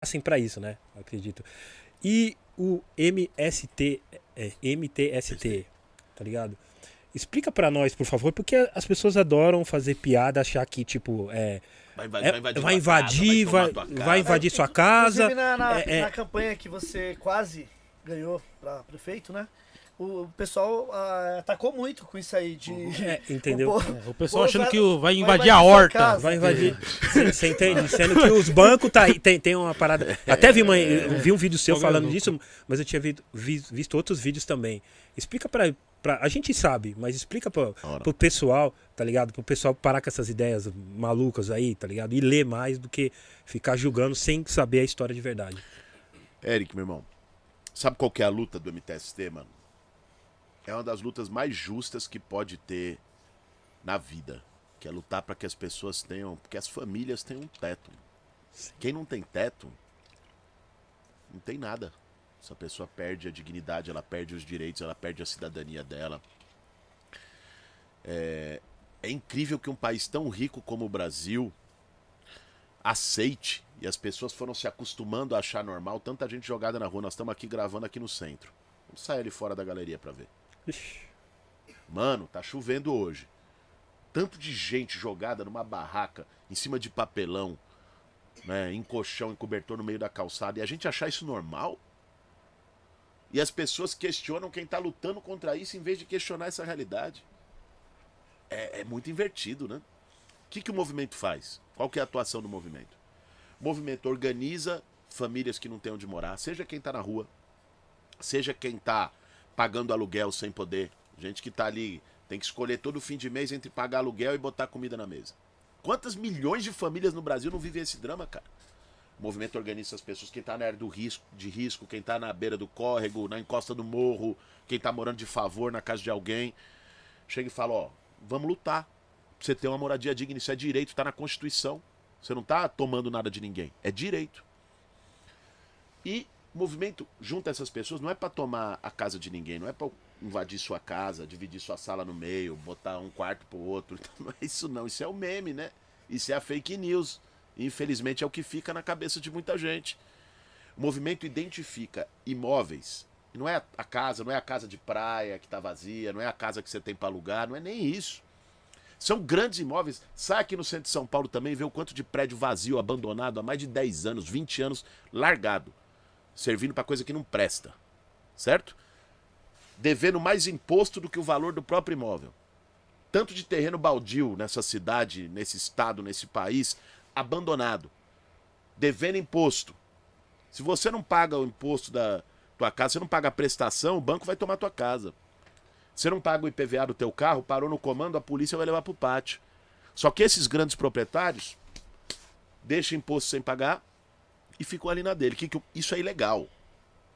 assim para isso, né? Eu acredito. E o MST, é, MTST, tá ligado? Explica para nós, por favor, porque as pessoas adoram fazer piada, achar que, tipo, é. Vai, é, vai invadir, vai invadir, casa, vai, vai invadir sua casa. Na, na, é, é, na campanha que você quase ganhou para prefeito, né? o pessoal ah, atacou muito com isso aí de uhum. é, entendeu? O, povo, é, o pessoal o achando vai, que vai invadir vai a horta, casa, vai invadir. Você, entende? Sendo que os bancos tá tem, tem uma parada. É, Até vi, uma, é, vi um vídeo seu é, falando disso, mas eu tinha visto outros vídeos também. Explica para Pra, a gente sabe, mas explica pra, o pro pessoal, tá ligado? Pro pessoal parar com essas ideias malucas aí, tá ligado? E ler mais do que ficar julgando sem saber a história de verdade. Eric, meu irmão, sabe qual que é a luta do MTST, mano? é uma das lutas mais justas que pode ter na vida. Que é lutar para que as pessoas tenham. Porque as famílias tenham um teto. Sim. Quem não tem teto, não tem nada. Essa pessoa perde a dignidade, ela perde os direitos, ela perde a cidadania dela. É, é incrível que um país tão rico como o Brasil aceite e as pessoas foram se acostumando a achar normal tanta gente jogada na rua. Nós estamos aqui gravando aqui no centro. Vamos sair ali fora da galeria para ver. Mano, tá chovendo hoje. Tanto de gente jogada numa barraca, em cima de papelão, né, em colchão, em cobertor no meio da calçada, e a gente achar isso normal? E as pessoas questionam quem tá lutando contra isso em vez de questionar essa realidade. É, é muito invertido, né? O que, que o movimento faz? Qual que é a atuação do movimento? O movimento organiza famílias que não têm onde morar, seja quem está na rua, seja quem está pagando aluguel sem poder. Gente que tá ali, tem que escolher todo fim de mês entre pagar aluguel e botar comida na mesa. Quantas milhões de famílias no Brasil não vivem esse drama, cara? O movimento organiza as pessoas, quem tá na área do risco, de risco, quem tá na beira do córrego, na encosta do morro, quem tá morando de favor na casa de alguém. Chega e fala, ó, vamos lutar. Pra você ter uma moradia digna, isso é direito, tá na Constituição. Você não tá tomando nada de ninguém, é direito. E o movimento junta essas pessoas não é para tomar a casa de ninguém, não é para invadir sua casa, dividir sua sala no meio, botar um quarto pro outro. Então, não é isso não, isso é o meme, né? Isso é a fake news. Infelizmente é o que fica na cabeça de muita gente. O movimento identifica imóveis. Não é a casa, não é a casa de praia que está vazia, não é a casa que você tem para alugar, não é nem isso. São grandes imóveis. Sai aqui no centro de São Paulo também e vê o quanto de prédio vazio, abandonado há mais de 10 anos, 20 anos, largado servindo para coisa que não presta, certo? Devendo mais imposto do que o valor do próprio imóvel. Tanto de terreno baldio nessa cidade, nesse estado, nesse país, abandonado, devendo imposto. Se você não paga o imposto da tua casa, você não paga a prestação, o banco vai tomar tua casa. Você não paga o IPVA do teu carro, parou no comando, a polícia vai levar pro pátio. Só que esses grandes proprietários deixam imposto sem pagar, e ficou ali na dele. Que, que, isso é ilegal.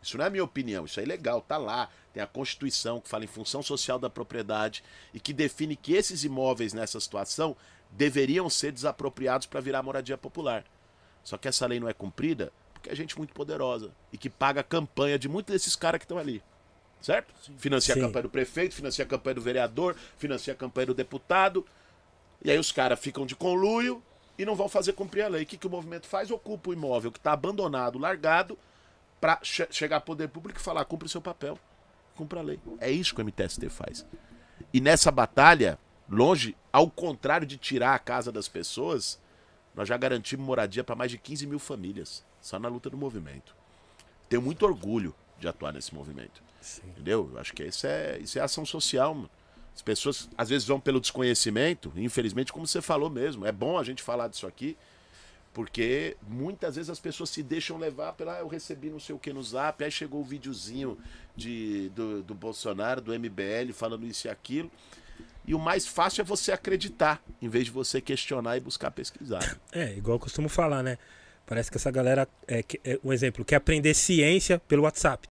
Isso não é minha opinião, isso é ilegal, Está lá. Tem a Constituição que fala em função social da propriedade e que define que esses imóveis nessa situação deveriam ser desapropriados para virar moradia popular. Só que essa lei não é cumprida porque é gente muito poderosa e que paga a campanha de muitos desses caras que estão ali. Certo? Sim. Financia Sim. a campanha do prefeito, financia a campanha do vereador, financia a campanha do deputado. E aí os caras ficam de conluio e não vão fazer cumprir a lei. O que, que o movimento faz? Ocupa o imóvel que está abandonado, largado, para che chegar ao poder público e falar: cumpre o seu papel, cumpre a lei. É isso que o MTST faz. E nessa batalha, longe, ao contrário de tirar a casa das pessoas, nós já garantimos moradia para mais de 15 mil famílias, só na luta do movimento. Tenho muito orgulho de atuar nesse movimento. Sim. Entendeu? Eu acho que isso é, isso é ação social, mano. As pessoas às vezes vão pelo desconhecimento, infelizmente, como você falou mesmo. É bom a gente falar disso aqui, porque muitas vezes as pessoas se deixam levar pela. Ah, eu recebi não sei o que no zap, aí chegou o videozinho de, do, do Bolsonaro, do MBL, falando isso e aquilo. E o mais fácil é você acreditar, em vez de você questionar e buscar pesquisar. É, igual eu costumo falar, né? Parece que essa galera, é, é, um exemplo, quer aprender ciência pelo WhatsApp.